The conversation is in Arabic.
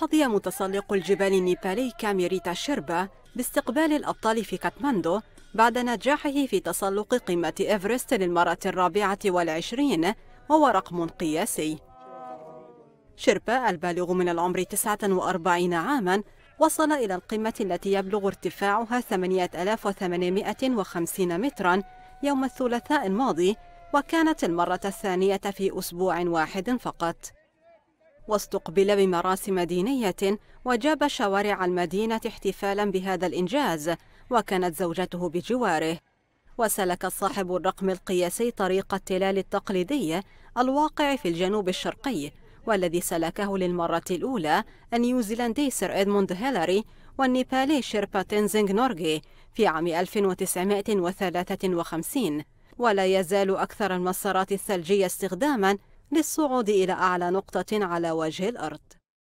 حظي متسلق الجبال النيبالي كاميريتا شيربا باستقبال الأبطال في كاتماندو بعد نجاحه في تسلق قمة إيفرست للمرة الرابعة والعشرين وهو رقم قياسي شيربا البالغ من العمر 49 عاماً وصل إلى القمة التي يبلغ ارتفاعها 8850 متراً يوم الثلاثاء الماضي وكانت المرة الثانية في أسبوع واحد فقط واستقبل بمراسم دينية وجاب شوارع المدينة احتفالا بهذا الإنجاز وكانت زوجته بجواره وسلك صاحب الرقم القياسي طريق التلال التقليدي الواقع في الجنوب الشرقي والذي سلكه للمرة الأولى النيوزيلندي سير إدموند هيلاري والنيبالي شيربا تنزينغ نورغي في عام 1953 ولا يزال أكثر المسارات الثلجية استخداماً للصعود إلى أعلى نقطة على وجه الأرض